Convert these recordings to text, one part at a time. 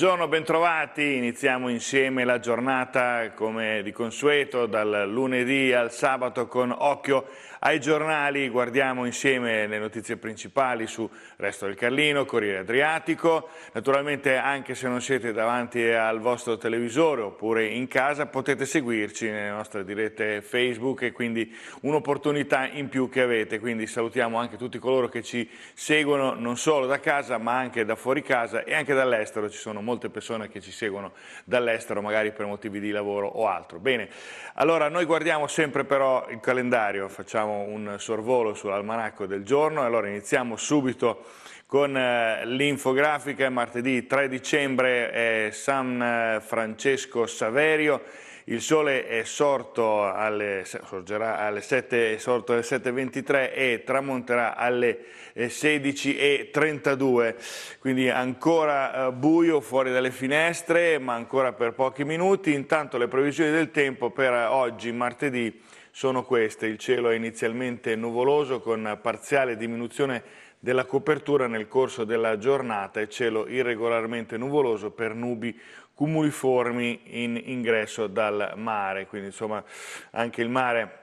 Buongiorno, bentrovati. Iniziamo insieme la giornata come di consueto dal lunedì al sabato con occhio ai giornali, guardiamo insieme le notizie principali su Resto del Carlino, Corriere Adriatico, naturalmente anche se non siete davanti al vostro televisore oppure in casa potete seguirci nelle nostre dirette Facebook e quindi un'opportunità in più che avete, quindi salutiamo anche tutti coloro che ci seguono non solo da casa ma anche da fuori casa e anche dall'estero, ci sono molte persone che ci seguono dall'estero magari per motivi di lavoro o altro. Bene, allora noi guardiamo sempre però il calendario, facciamo facciamo un sorvolo sull'almanacco del giorno. Allora iniziamo subito con eh, l'infografica. Martedì 3 dicembre è San eh, Francesco Saverio. Il sole è sorto alle, sorgerà alle 7, sorto alle 7.23 e tramonterà alle 16.32, eh, quindi ancora buio fuori dalle finestre, ma ancora per pochi minuti. Intanto le previsioni del tempo per oggi, martedì sono queste. Il cielo è inizialmente nuvoloso con parziale diminuzione della copertura nel corso della giornata e cielo irregolarmente nuvoloso per nubi cumuliformi in ingresso dal mare. Quindi insomma anche il mare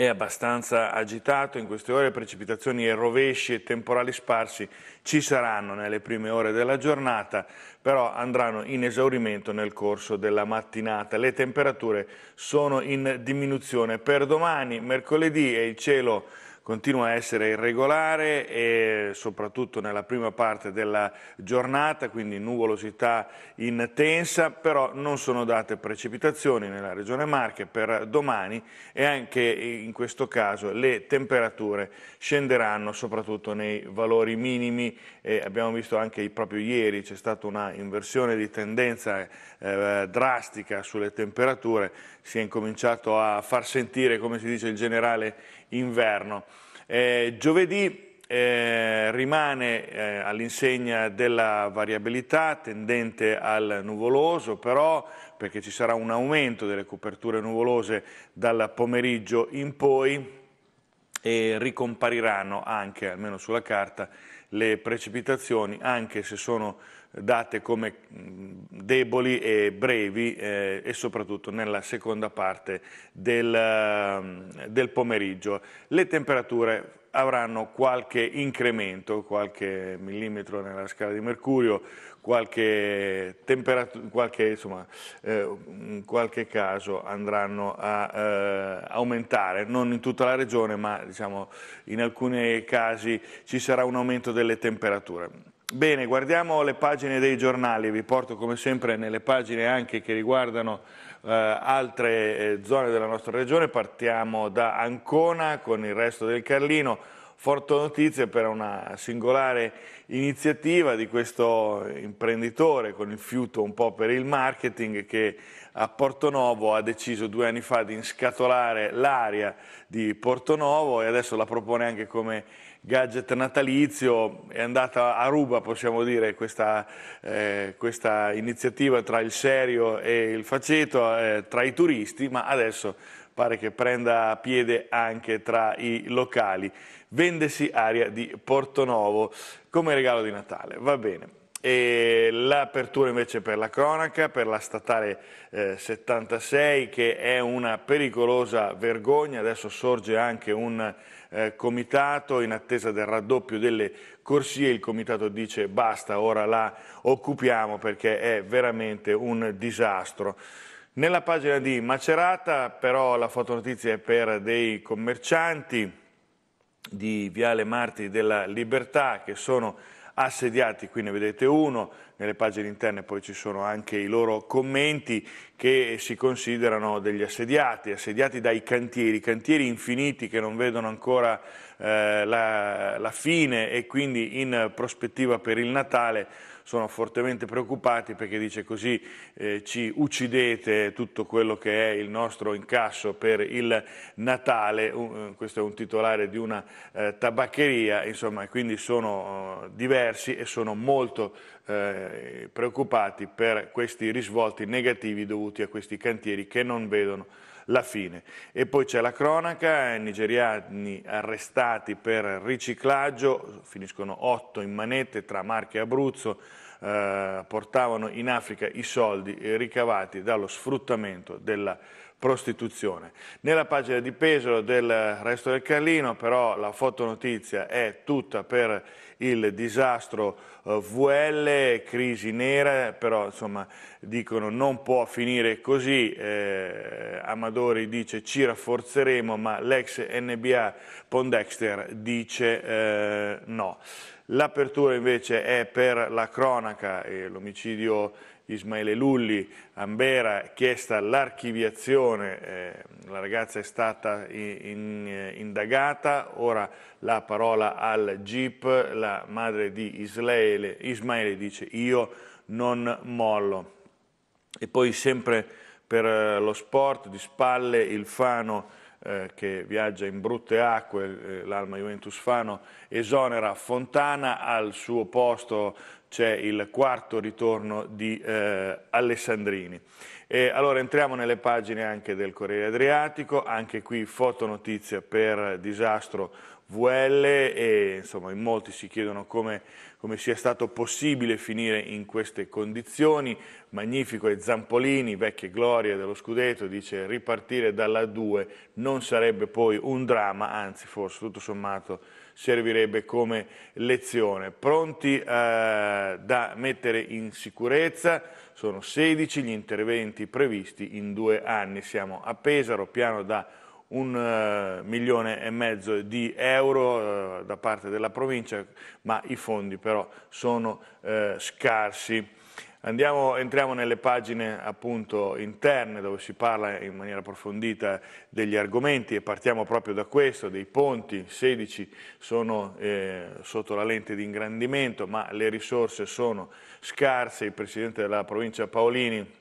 è abbastanza agitato in queste ore, precipitazioni e rovesci e temporali sparsi ci saranno nelle prime ore della giornata, però andranno in esaurimento nel corso della mattinata. Le temperature sono in diminuzione per domani, mercoledì e il cielo continua a essere irregolare e soprattutto nella prima parte della giornata, quindi nuvolosità intensa, però non sono date precipitazioni nella regione Marche per domani e anche in questo caso le temperature scenderanno soprattutto nei valori minimi, eh, abbiamo visto anche proprio ieri c'è stata una inversione di tendenza eh, drastica sulle temperature, si è incominciato a far sentire come si dice il generale inverno. Eh, giovedì eh, rimane eh, all'insegna della variabilità tendente al nuvoloso, però perché ci sarà un aumento delle coperture nuvolose dal pomeriggio in poi e ricompariranno anche, almeno sulla carta, le precipitazioni, anche se sono date come deboli e brevi eh, e soprattutto nella seconda parte del, del, pomeriggio. Le temperature avranno qualche incremento, qualche millimetro nella scala di mercurio, qualche, qualche, insomma, eh, in qualche caso andranno a eh, aumentare, non in tutta la regione ma diciamo, in alcuni casi ci sarà un aumento delle temperature Bene, guardiamo le pagine dei giornali, vi porto come sempre nelle pagine anche che riguardano eh, altre eh, zone della nostra regione, partiamo da Ancona con il resto del Carlino, forti notizia per una singolare iniziativa di questo imprenditore con il fiuto un po' per il marketing che a Portonovo ha deciso due anni fa di inscatolare l'aria di Portonovo e adesso la propone anche come gadget natalizio, è andata a ruba possiamo dire questa, eh, questa iniziativa tra il serio e il faceto, eh, tra i turisti, ma adesso pare che prenda piede anche tra i locali. Vendesi Aria di Portonovo come regalo di Natale. Va bene. L'apertura invece per la cronaca, per la statale eh, 76 che è una pericolosa vergogna, adesso sorge anche un eh, comitato in attesa del raddoppio delle corsie, il comitato dice basta, ora la occupiamo perché è veramente un disastro. Nella pagina di Macerata però la fotonotizia è per dei commercianti, di Viale Marti della Libertà che sono assediati, qui ne vedete uno, nelle pagine interne poi ci sono anche i loro commenti che si considerano degli assediati, assediati dai cantieri, cantieri infiniti che non vedono ancora eh, la, la fine e quindi in prospettiva per il Natale sono fortemente preoccupati perché dice così eh, ci uccidete tutto quello che è il nostro incasso per il Natale, un, eh, questo è un titolare di una eh, tabaccheria, insomma, quindi sono eh, diversi e sono molto eh, preoccupati per questi risvolti negativi dovuti a questi cantieri che non vedono la fine. E poi c'è la cronaca, i eh, nigeriani arrestati per riciclaggio, finiscono otto in manette tra Marche e Abruzzo, eh, portavano in Africa i soldi ricavati dallo sfruttamento della prostituzione. Nella pagina di Pesaro del resto del Carlino però la fotonotizia è tutta per il disastro eh, VL, crisi nera, però insomma dicono non può finire così, eh, Amadori dice ci rafforzeremo ma l'ex NBA Pondexter dice eh, no. L'apertura invece è per la cronaca e l'omicidio Ismaele Lulli, Ambera, chiesta l'archiviazione, eh, la ragazza è stata in, in, eh, indagata, ora la parola al GIP, la madre di Ismaele, Ismaele dice io non mollo. E poi sempre per eh, lo sport, di spalle, il Fano eh, che viaggia in brutte acque, eh, l'Alma Juventus Fano esonera Fontana, al suo posto c'è il quarto ritorno di eh, Alessandrini. E allora entriamo nelle pagine anche del Corriere Adriatico, anche qui fotonotizia per disastro VL e insomma in molti si chiedono come, come sia stato possibile finire in queste condizioni. Magnifico è Zampolini, vecchie glorie dello scudetto, dice ripartire dalla 2 non sarebbe poi un dramma, anzi forse tutto sommato servirebbe come lezione. Pronti eh, da mettere in sicurezza sono 16 gli interventi previsti in due anni. Siamo a Pesaro, piano da un eh, milione e mezzo di euro eh, da parte della provincia, ma i fondi però sono eh, scarsi. Andiamo, entriamo nelle pagine appunto, interne dove si parla in maniera approfondita degli argomenti e partiamo proprio da questo, dei ponti, 16 sono eh, sotto la lente di ingrandimento ma le risorse sono scarse, il Presidente della provincia Paolini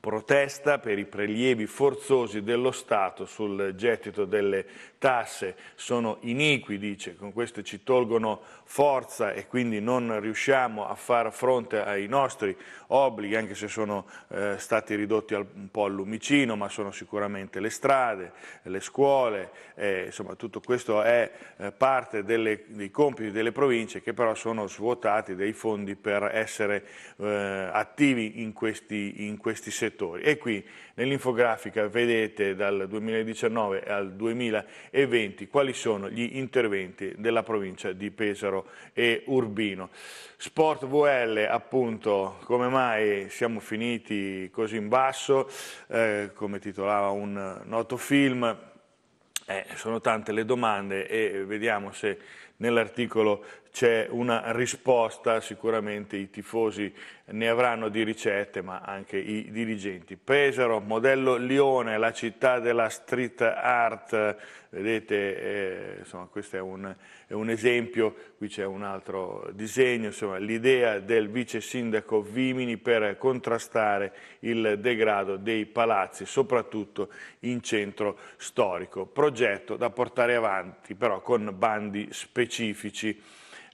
protesta per i prelievi forzosi dello Stato sul gettito delle tasse. Sono iniqui, dice, con queste ci tolgono forza e quindi non riusciamo a far fronte ai nostri obblighi, anche se sono eh, stati ridotti al, un po' al lumicino, ma sono sicuramente le strade, le scuole, eh, insomma tutto questo è eh, parte delle, dei compiti delle province che però sono svuotati dei fondi per essere eh, attivi in questi, in questi settori settori. E qui nell'infografica vedete dal 2019 al 2020 quali sono gli interventi della provincia di Pesaro e Urbino. Sport VL appunto come mai siamo finiti così in basso, eh, come titolava un noto film, eh, sono tante le domande e vediamo se nell'articolo c'è una risposta, sicuramente i tifosi ne avranno di ricette, ma anche i dirigenti. Pesaro, modello Lione, la città della street art, vedete, eh, insomma, questo è un, è un, esempio, qui c'è un altro disegno, l'idea del vice sindaco Vimini per contrastare il degrado dei palazzi, soprattutto in centro storico. Progetto da portare avanti, però con bandi specifici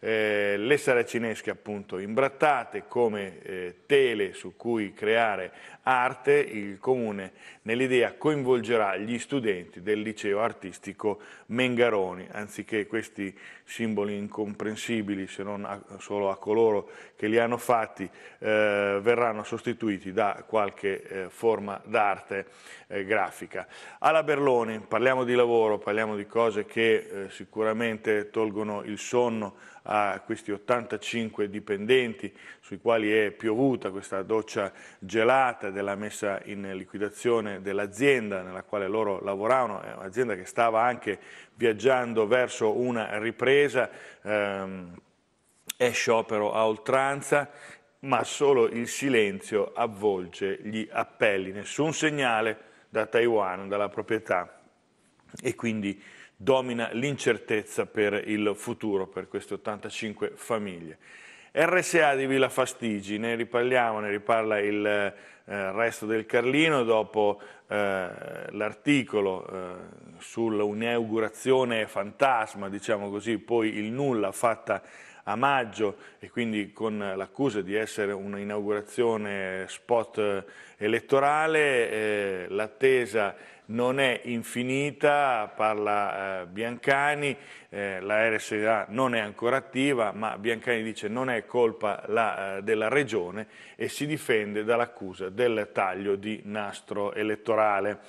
eh, le saracinesche appunto imbrattate come eh, tele su cui creare arte, il Comune nell'idea coinvolgerà gli studenti del liceo artistico Mengaroni, anziché questi simboli incomprensibili se non a, solo a coloro che li hanno fatti, eh, verranno sostituiti da qualche eh, forma d'arte eh, grafica. Alla Berloni parliamo di lavoro, parliamo di cose che eh, sicuramente tolgono il sonno a questi 85 dipendenti sui quali è piovuta questa doccia gelata della messa in liquidazione dell'azienda nella quale loro lavoravano, è un'azienda che stava anche viaggiando verso una ripresa, ehm, è sciopero a oltranza ma solo il silenzio avvolge gli appelli, nessun segnale da Taiwan, dalla proprietà e quindi domina l'incertezza per il futuro per queste 85 famiglie. RSA di Villa Fastigi, ne riparliamo, ne riparla il eh, resto del Carlino dopo eh, l'articolo eh, sull'inaugurazione fantasma, diciamo così, poi il nulla fatta a maggio e quindi con l'accusa di essere un'inaugurazione spot elettorale, eh, l'attesa non è infinita, parla eh, Biancani, eh, la RSA non è ancora attiva, ma Biancani dice non è colpa la, eh, della regione e si difende dall'accusa del taglio di nastro elettorale.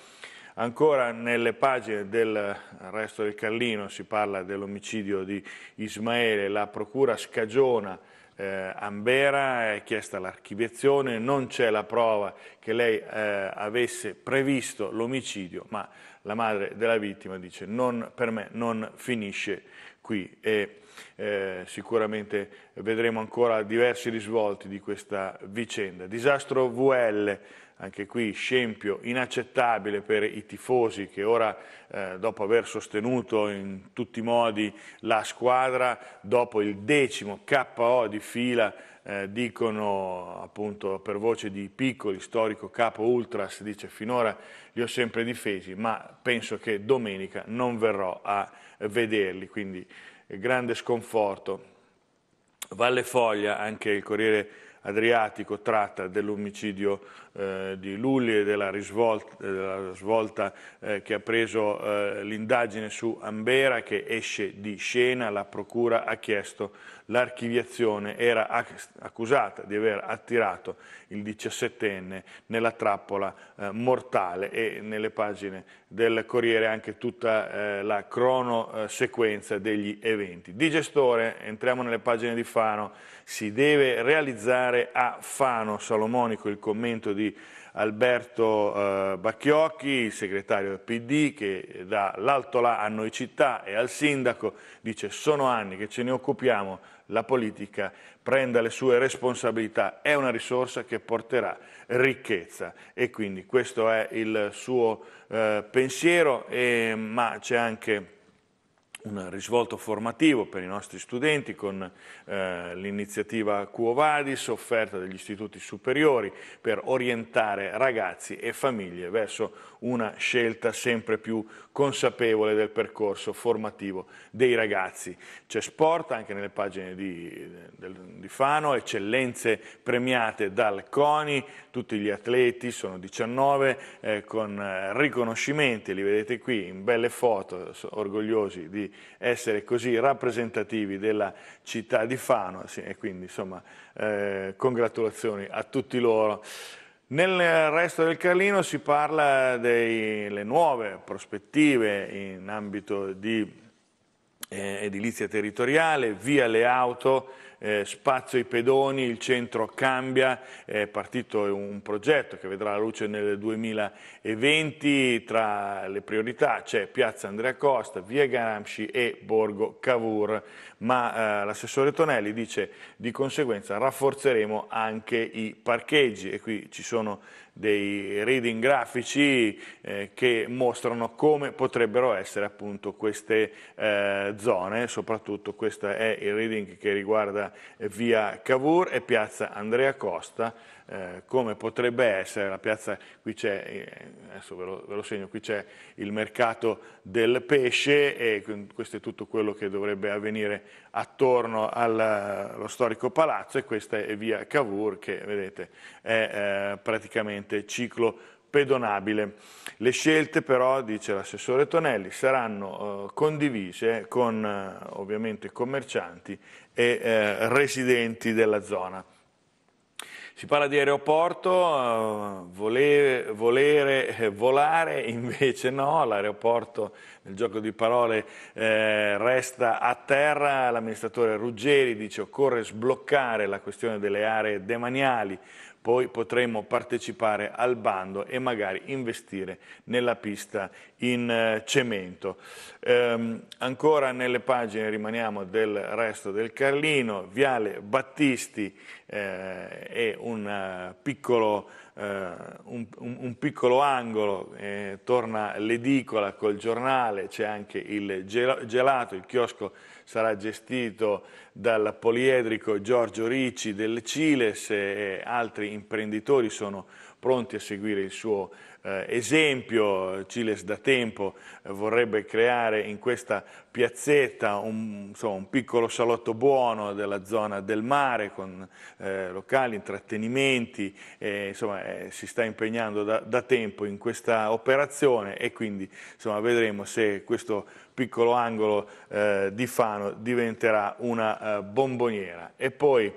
Ancora nelle pagine del resto del Carlino si parla dell'omicidio di Ismaele, la procura scagiona eh, Ambera, è chiesta l'archiviazione, non c'è la prova che lei eh, avesse previsto l'omicidio, ma la madre della vittima dice non, per me non finisce qui. E eh, sicuramente vedremo ancora diversi risvolti di questa vicenda. Disastro VL, anche qui scempio inaccettabile per i tifosi che ora eh, dopo aver sostenuto in tutti i modi la squadra, dopo il decimo KO di fila eh, dicono appunto per voce di piccoli, storico capo Ultras, dice finora li ho sempre difesi ma penso che domenica non verrò a vederli, quindi grande sconforto. Valle Foglia, anche il Corriere Adriatico tratta dell'omicidio eh, di Lulli e della, risvolta, della svolta eh, che ha preso eh, l'indagine su Ambera che esce di scena, la procura ha chiesto l'archiviazione era accusata di aver attirato il 17enne nella trappola eh, mortale e nelle pagine del Corriere anche tutta eh, la cronosequenza eh, degli eventi. Di gestore, entriamo nelle pagine di Fano, si deve realizzare a Fano Salomonico il commento di Alberto eh, Bacchiocchi, il segretario del PD, che dà l'alto là a noi città e al sindaco, dice sono anni che ce ne occupiamo la politica prenda le sue responsabilità, è una risorsa che porterà ricchezza e quindi questo è il suo eh, pensiero, e, ma c'è anche un risvolto formativo per i nostri studenti con eh, l'iniziativa Quo Vadis, offerta dagli istituti superiori per orientare ragazzi e famiglie verso una scelta sempre più consapevole del percorso formativo dei ragazzi. C'è sport anche nelle pagine di, di Fano, eccellenze premiate dal CONI, tutti gli atleti sono 19 eh, con eh, riconoscimenti, li vedete qui in belle foto, orgogliosi di essere così rappresentativi della città di Fano sì, e quindi insomma eh, congratulazioni a tutti loro. Nel resto del Carlino si parla delle nuove prospettive in ambito di eh, edilizia territoriale, via le auto, eh, spazio ai pedoni, il centro cambia, è partito un progetto che vedrà la luce nel 2020, tra le priorità c'è Piazza Andrea Costa, Via Gramsci e Borgo Cavour, ma eh, l'assessore Tonelli dice di conseguenza rafforzeremo anche i parcheggi e qui ci sono dei reading grafici eh, che mostrano come potrebbero essere appunto queste eh, zone, soprattutto questo è il reading che riguarda eh, via Cavour e piazza Andrea Costa, eh, come potrebbe essere la piazza, qui c'è, eh, adesso ve lo, ve lo, segno, qui c'è il mercato del pesce e questo è tutto quello che dovrebbe avvenire attorno al, allo eh, storico palazzo e questa è via Cavour che vedete è eh, praticamente ciclo pedonabile. Le scelte però, dice l'assessore Tonelli, saranno eh, condivise con eh, ovviamente commercianti e eh, residenti della zona. Si parla di aeroporto, eh, volere, volere, eh, volare invece no, l'aeroporto nel gioco di parole eh, resta a terra, l'amministratore Ruggeri dice occorre sbloccare la questione delle aree demaniali poi potremo partecipare al bando e magari investire nella pista in eh, cemento. Ehm, ancora nelle pagine rimaniamo del resto del Carlino, Viale Battisti eh, è un eh, piccolo, eh, un, un piccolo angolo, eh, torna l'edicola col giornale, c'è anche il gelato, il chiosco sarà gestito dal poliedrico Giorgio Ricci del Ciles e altri imprenditori sono pronti a seguire il suo eh, esempio. Ciles da tempo eh, vorrebbe creare in questa piazzetta un, insomma, un, piccolo salotto buono della zona del mare con eh, locali, intrattenimenti, insomma, eh, si sta impegnando da, da, tempo in questa operazione e quindi insomma, vedremo se questo piccolo angolo eh, di Fano diventerà una eh, bomboniera. E poi,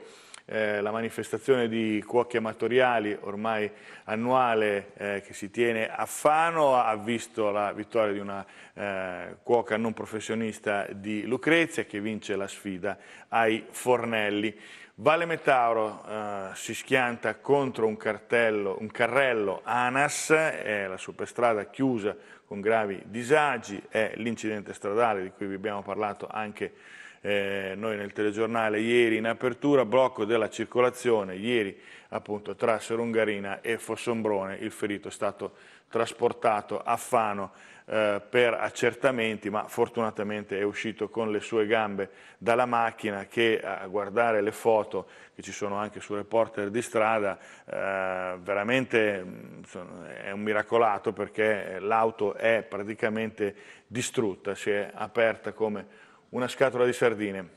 eh, la manifestazione di cuochi amatoriali ormai annuale eh, che si tiene a Fano, ha visto la vittoria di una eh, cuoca non professionista di Lucrezia che vince la sfida ai Fornelli. Vale Metauro eh, si schianta contro un, cartello, un carrello ANAS, è la superstrada chiusa con gravi disagi, è l'incidente stradale di cui vi abbiamo parlato anche eh, noi nel telegiornale ieri in apertura, blocco della circolazione, ieri appunto tra Serungarina e Fossombrone, il ferito è stato trasportato a Fano eh, per accertamenti, ma fortunatamente è uscito con le sue gambe dalla macchina che a guardare le foto che ci sono anche su reporter di strada, eh, veramente insomma, è un miracolato perché l'auto è praticamente distrutta, si è aperta come una scatola di sardine.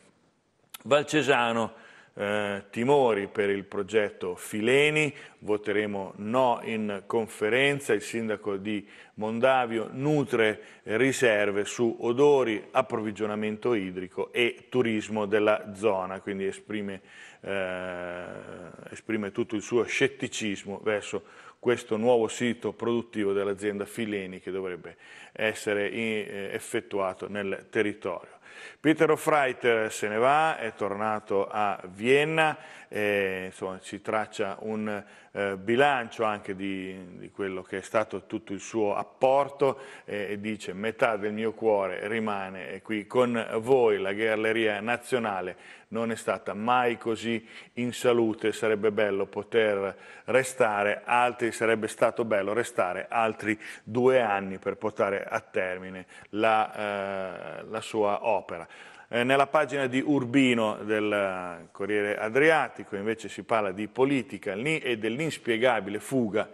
Valcesano, eh, timori per il progetto Fileni, voteremo no in conferenza, il sindaco di Mondavio nutre riserve su odori, approvvigionamento idrico e turismo della zona, quindi esprime, eh, esprime tutto il suo scetticismo verso questo nuovo sito produttivo dell'azienda Fileni che dovrebbe essere eh, effettuato nel territorio. Peter Freiter eh, se ne va, è tornato a Vienna, e, insomma, ci traccia un eh, bilancio anche di, di, quello che è stato tutto il suo apporto eh, e dice metà del mio cuore rimane qui con voi, la Galleria Nazionale non è stata mai così in salute, sarebbe bello poter restare altri, sarebbe stato bello restare altri due anni per portare a termine la, eh, la sua opera opera. Eh, nella pagina di Urbino del eh, Corriere Adriatico invece si parla di politica e dell'inspiegabile fuga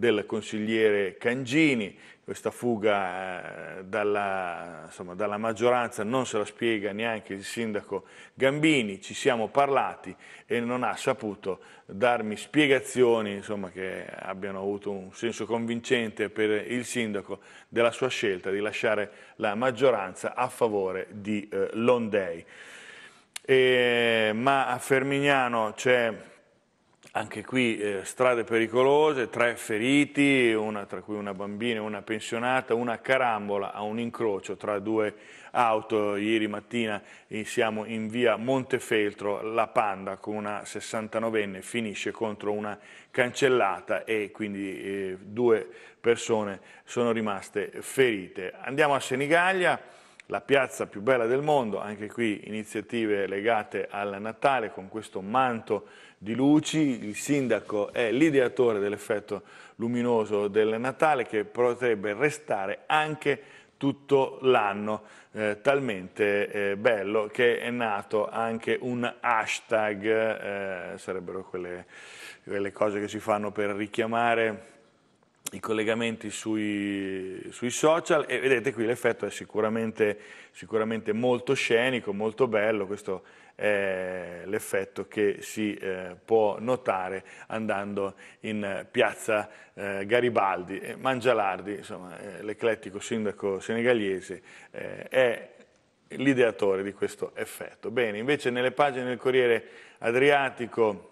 del consigliere Cangini, questa fuga eh, dalla, insomma, dalla, maggioranza non se la spiega neanche il sindaco Gambini, ci siamo parlati e non ha saputo darmi spiegazioni insomma, che abbiano avuto un senso convincente per il sindaco della sua scelta di lasciare la maggioranza a favore di eh, Londei. E, ma a Fermignano c'è anche qui eh, strade pericolose, tre feriti, una, tra cui una bambina e una pensionata, una carambola a un incrocio tra due auto. Ieri mattina eh, siamo in via Montefeltro, la Panda con una 69enne finisce contro una cancellata e quindi eh, due persone sono rimaste ferite. Andiamo a Senigallia la piazza più bella del mondo, anche qui iniziative legate al Natale con questo manto di luci, il sindaco è l'ideatore dell'effetto luminoso del Natale che potrebbe restare anche tutto l'anno, eh, talmente eh, bello che è nato anche un hashtag, eh, sarebbero quelle, quelle cose che si fanno per richiamare i collegamenti sui, sui, social e vedete qui l'effetto è sicuramente, sicuramente molto scenico, molto bello, questo eh, l'effetto che si eh, può notare andando in piazza eh, Garibaldi. Eh, Mangialardi, insomma, eh, l'eclettico sindaco senegalese, eh, è l'ideatore di questo effetto. Bene, invece nelle pagine del Corriere Adriatico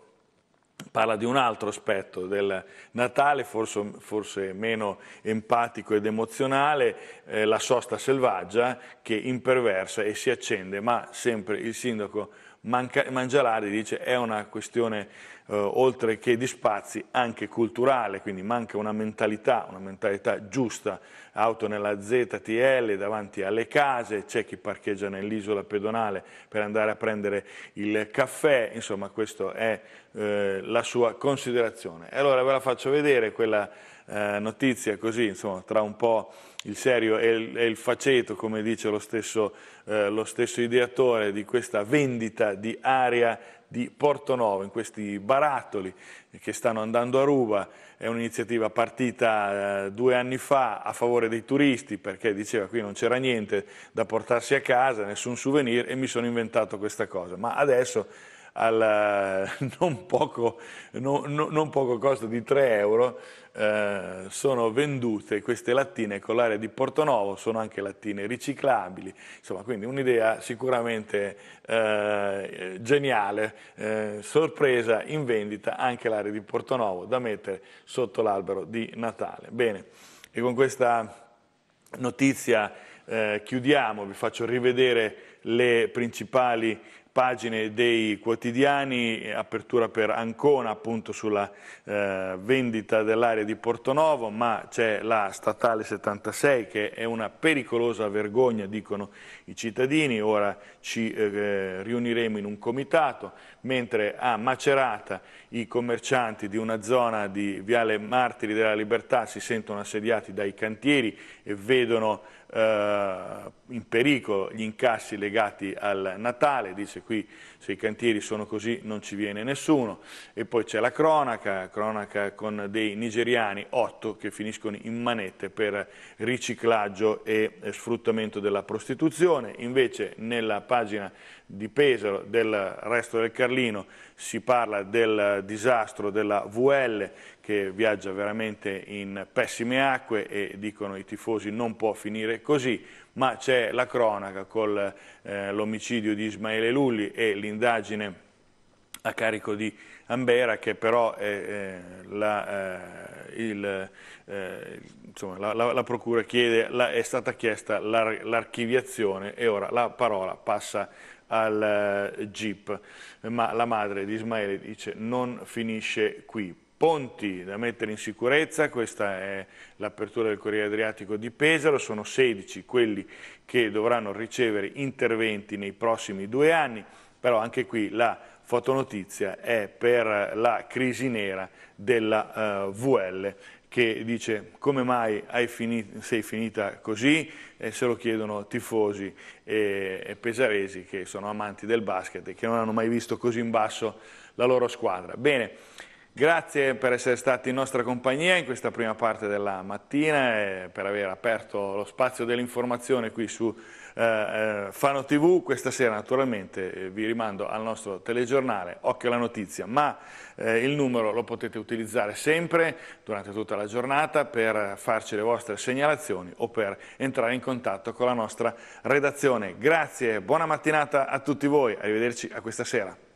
parla di un altro aspetto del Natale, forse, forse meno empatico ed emozionale, eh, la sosta selvaggia che imperversa e si accende, ma sempre il sindaco Manca, Mangialari dice che è una questione eh, oltre che di spazi anche culturale, quindi manca una mentalità, una mentalità giusta, auto nella ZTL davanti alle case, c'è chi parcheggia nell'isola pedonale per andare a prendere il caffè, insomma questa è eh, la sua considerazione. E allora ve la faccio vedere quella eh, notizia così, insomma, tra un po' il serio e il, e il faceto, come dice lo stesso, eh, lo stesso ideatore di questa vendita di area di Porto Novo, in questi barattoli che stanno andando a ruba. È un'iniziativa partita eh, due anni fa a favore dei turisti perché diceva qui non c'era niente da portarsi a casa, nessun souvenir e mi sono inventato questa cosa. Ma adesso al eh, non poco, non, non poco costo di 3 euro eh, sono vendute queste lattine con l'area di Portonovo, sono anche lattine riciclabili, insomma quindi un'idea sicuramente eh, geniale, eh, sorpresa in vendita anche l'area di Portonovo da mettere sotto l'albero di Natale. Bene, e con questa notizia eh, chiudiamo, vi faccio rivedere le principali pagine dei quotidiani, apertura per Ancona appunto sulla eh, vendita dell'area di Portonovo, ma c'è la statale 76 che è una pericolosa vergogna, dicono i cittadini, ora ci eh, riuniremo in un comitato, mentre a Macerata i commercianti di una zona di Viale Martiri della Libertà si sentono assediati dai cantieri e vedono eh, in pericolo gli incassi legati al Natale, dice qui se i cantieri sono così non ci viene nessuno. E poi c'è la cronaca, cronaca con dei nigeriani, otto, che finiscono in manette per riciclaggio e sfruttamento della prostituzione. Invece nella pagina di Pesaro del resto del Carlino si parla del disastro della VL che viaggia veramente in pessime acque e dicono i tifosi non può finire così ma c'è la cronaca con eh, l'omicidio di Ismaele Lulli e l'indagine a carico di Ambera che però eh, la, eh, il, eh, insomma, la, la, la, procura chiede, la, è stata chiesta l'archiviazione e ora la parola passa al GIP, eh, ma la madre di Ismaele dice non finisce qui, ponti da mettere in sicurezza, questa è l'apertura del Corriere Adriatico di Pesaro, sono 16 quelli che dovranno ricevere interventi nei prossimi due anni, però anche qui la fotonotizia è per la crisi nera della uh, eh, VL che dice come mai finito, sei finita così e se lo chiedono tifosi e, e pesaresi che sono amanti del basket e che non hanno mai visto così in basso la loro squadra. Bene, Grazie per essere stati in nostra compagnia in questa prima parte della mattina e per aver aperto lo spazio dell'informazione qui su eh, eh Fano TV. Questa sera naturalmente eh, vi rimando al nostro telegiornale Occhio alla Notizia, ma eh, il numero lo potete utilizzare sempre durante tutta la giornata per farci le vostre segnalazioni o per entrare in contatto con la nostra redazione. Grazie, buona mattinata a tutti voi, arrivederci a questa sera.